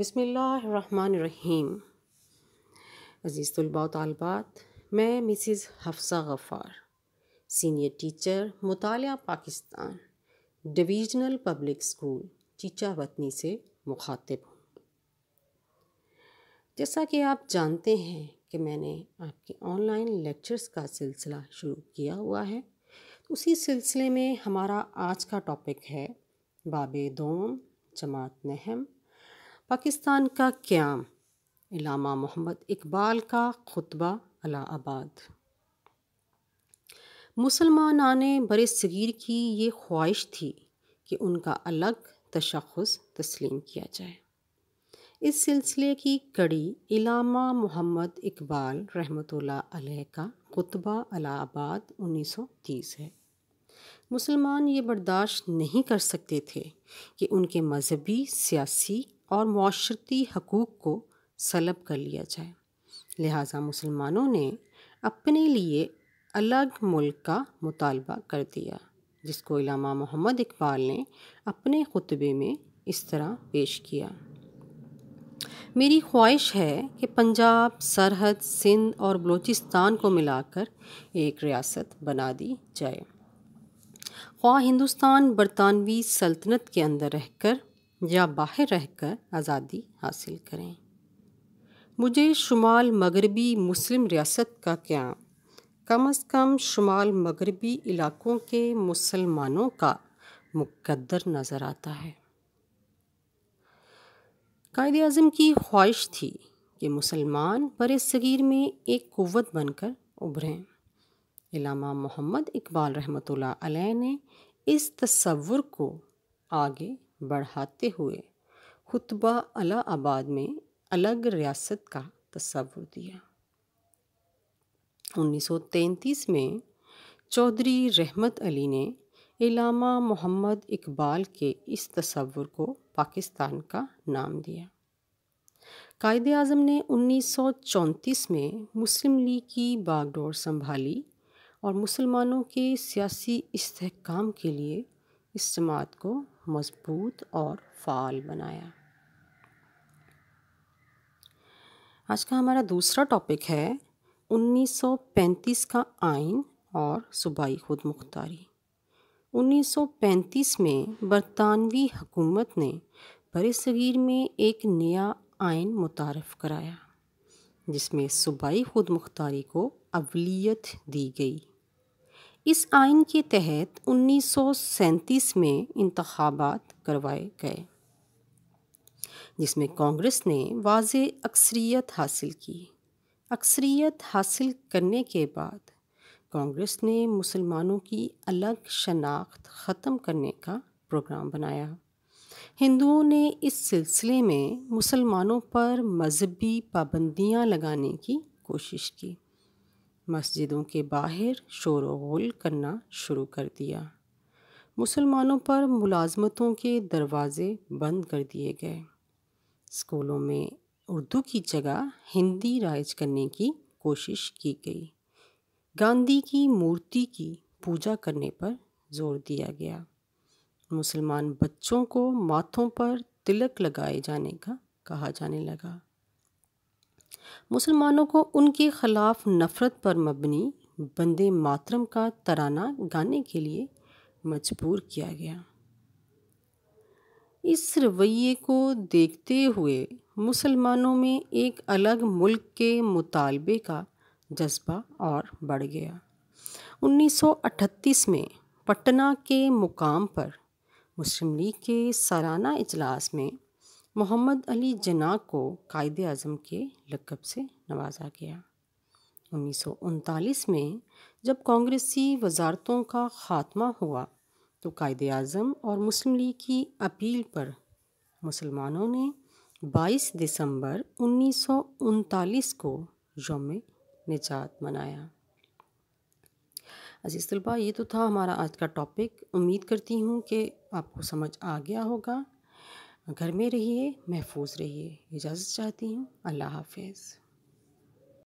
बसमीम अज़ीज़ तलबा तलबात मैं Mrs Hafsa Ghaffar senior teacher मुताल Pakistan divisional public school Chichawatni से मुखातिब हूँ जैसा कि आप जानते हैं कि मैंने आपके ऑनलाइन लेक्चर्स का सिलसिला शुरू किया हुआ है तो उसी सिलसिले में हमारा आज का टॉपिक है बाब दोम जमात नहम पाकिस्तान का क्याम इलामा मोहम्मद इकबाल का खुतबा अलाहाबाद आने बर सगीर की ये ख्वाहिश थी कि उनका अलग तशखस तस्लीम किया जाए इस सिलसिले की कड़ी इलामा मोहम्मद इकबाल रहमत अलैह का खुतबा अलाहाबाद 1930 है मुसलमान ये बर्दाश्त नहीं कर सकते थे कि उनके मजहबी सियासी और माशरती हकूक़ को सलब कर लिया जाए लिहाजा मुसलमानों ने अपने लिए अलग मुल्क का मुतालबा कर दिया जिसको इलामा मोहम्मद इकबाल ने अपने खुतबे में इस तरह पेश किया मेरी ख्वाहिश है कि पंजाब सरहद सिंध और बलूचिस्तान को मिलाकर एक रियासत बना दी जाए ख्वा हिंदुस्तान बरतानवी सल्तनत के अंदर रहकर या बाहर रहकर आज़ादी हासिल करें मुझे शुमाल मगरबी मुस्लिम रियासत का क्या कम अज़ कम शुमाल मगरबी इलाकों के मुसलमानों का मुकद्दर नज़र आता है कायद अजम की ख्वाहिश थी कि मुसलमान बर सग़ीर में एक क़वत बनकर उभरें इलामा मोहम्मद इकबाल रहमत ने इस तस्वुर को आगे बढ़ाते हुए खुतबा अलाहाबाद में अलग रियासत का तस्वुर दिया 1933 में चौधरी रहमत अली ने इलामा मोहम्मद इकबाल के इस तस्वुर को पाकिस्तान का नाम दिया कायद अजम ने 1934 में मुस्लिम लीग की बागडोर संभाली और मुसलमानों के सियासी इसकाम के लिए इस जमात को मजबूत और फाल बनाया आज का हमारा दूसरा टॉपिक है 1935 का आइन और सूबाई खुद मुख्तारी 1935 में बरतानवी हुकूमत ने बरसगीर में एक नया आइन मुतारफ़ कराया जिसमें सूबाई खुद मुख्तारी को अवलीत दी गई इस आइन के तहत उन्नीस में इंतबात करवाए गए जिसमें कांग्रेस ने वाज अक्सरीत हासिल की अक्सरीत हासिल करने के बाद कांग्रेस ने मुसलमानों की अलग शनाख्त ख़त्म करने का प्रोग्राम बनाया हिंदुओं ने इस सिलसिले में मुसलमानों पर मजहबी पाबंदियां लगाने की कोशिश की मस्जिदों के बाहर शोर वोल करना शुरू कर दिया मुसलमानों पर मुलाजमतों के दरवाज़े बंद कर दिए गए स्कूलों में उर्दू की जगह हिंदी राइज करने की कोशिश की गई गांधी की मूर्ति की पूजा करने पर जोर दिया गया मुसलमान बच्चों को माथों पर तिलक लगाए जाने का कहा जाने लगा मुसलमानों को उनके ख़िलाफ़ नफ़रत पर मबनी बंदे मातरम का तराना गाने के लिए मजबूर किया गया इस रवैये को देखते हुए मुसलमानों में एक अलग मुल्क के मुतालबे का जज्बा और बढ़ गया 1938 में पटना के मुकाम पर मुस्लिम लीग के सालाना इजलास में मोहम्मद अली जना को कायद अज़म के लकब से नवाजा गया उन्नीस में जब कांग्रेसी वजारतों का ख़ात्मा हुआ तो कायद अज़म और मुस्लिम लीग की अपील पर मुसलमानों ने 22 दिसंबर उन्नीस को योम निजात मनाया अजीज़ तलबा ये तो था हमारा आज का टॉपिक उम्मीद करती हूँ कि आपको समझ आ गया होगा घर में रहिए महफूज रहिए इजाज़त चाहती हूँ अल्लाह हाफिज़